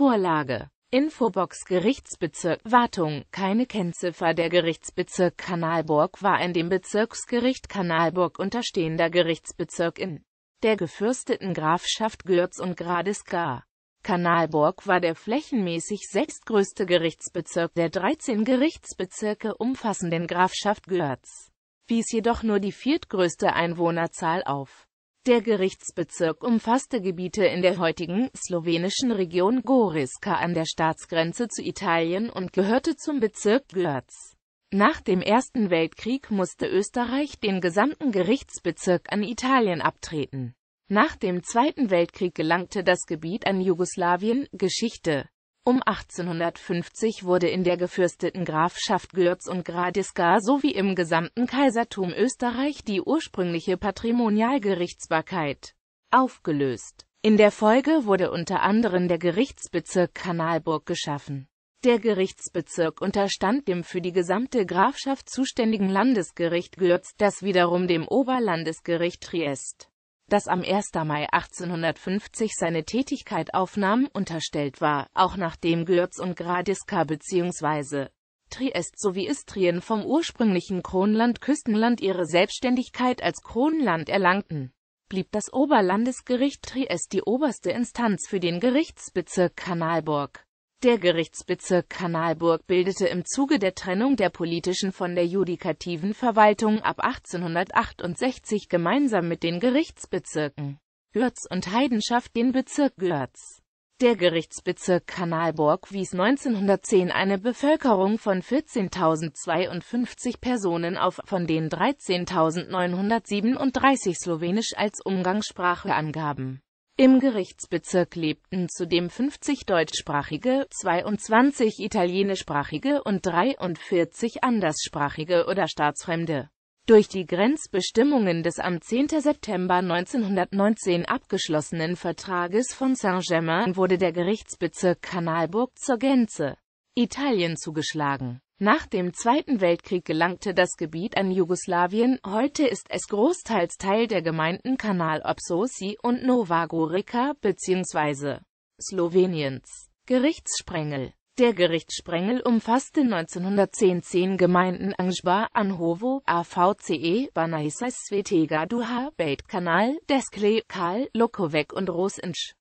Vorlage. Infobox Gerichtsbezirk Wartung Keine Kennziffer Der Gerichtsbezirk Kanalburg war ein dem Bezirksgericht Kanalburg unterstehender Gerichtsbezirk in der gefürsteten Grafschaft Gürz und Gradesgar. Kanalburg war der flächenmäßig sechstgrößte Gerichtsbezirk der 13 Gerichtsbezirke umfassenden Grafschaft Gürz, wies jedoch nur die viertgrößte Einwohnerzahl auf. Der Gerichtsbezirk umfasste Gebiete in der heutigen slowenischen Region Goriska an der Staatsgrenze zu Italien und gehörte zum Bezirk Görz. Nach dem Ersten Weltkrieg musste Österreich den gesamten Gerichtsbezirk an Italien abtreten. Nach dem Zweiten Weltkrieg gelangte das Gebiet an Jugoslawien. Geschichte um 1850 wurde in der gefürsteten Grafschaft Gürz und Gradisca sowie im gesamten Kaisertum Österreich die ursprüngliche Patrimonialgerichtsbarkeit aufgelöst. In der Folge wurde unter anderem der Gerichtsbezirk Kanalburg geschaffen. Der Gerichtsbezirk unterstand dem für die gesamte Grafschaft zuständigen Landesgericht Gürz, das wiederum dem Oberlandesgericht Triest das am 1. Mai 1850 seine Tätigkeit aufnahm, unterstellt war, auch nachdem Gürz und Gradiska bzw. Triest sowie Istrien vom ursprünglichen Kronland-Küstenland ihre Selbstständigkeit als Kronland erlangten, blieb das Oberlandesgericht Triest die oberste Instanz für den Gerichtsbezirk Kanalburg. Der Gerichtsbezirk Kanalburg bildete im Zuge der Trennung der politischen von der judikativen Verwaltung ab 1868 gemeinsam mit den Gerichtsbezirken Görz und Heidenschaft den Bezirk Görz. Der Gerichtsbezirk Kanalburg wies 1910 eine Bevölkerung von 14.052 Personen auf, von denen 13.937 slowenisch als Umgangssprache angaben im Gerichtsbezirk lebten zudem 50 deutschsprachige, 22 italienischsprachige und 43 anderssprachige oder Staatsfremde. Durch die Grenzbestimmungen des am 10. September 1919 abgeschlossenen Vertrages von Saint-Germain wurde der Gerichtsbezirk Kanalburg zur Gänze Italien zugeschlagen. Nach dem Zweiten Weltkrieg gelangte das Gebiet an Jugoslawien, heute ist es großteils Teil der Gemeinden Kanal Obsosi und Nova Gorica bzw. Sloweniens. Gerichtssprengel Der Gerichtssprengel umfasste 1910 zehn Gemeinden Anjba, Anhovo, AVCE, Banaisas Svetega Duha, Beit Kanal, Deskle, Kal, Lokovec und Rosinsch.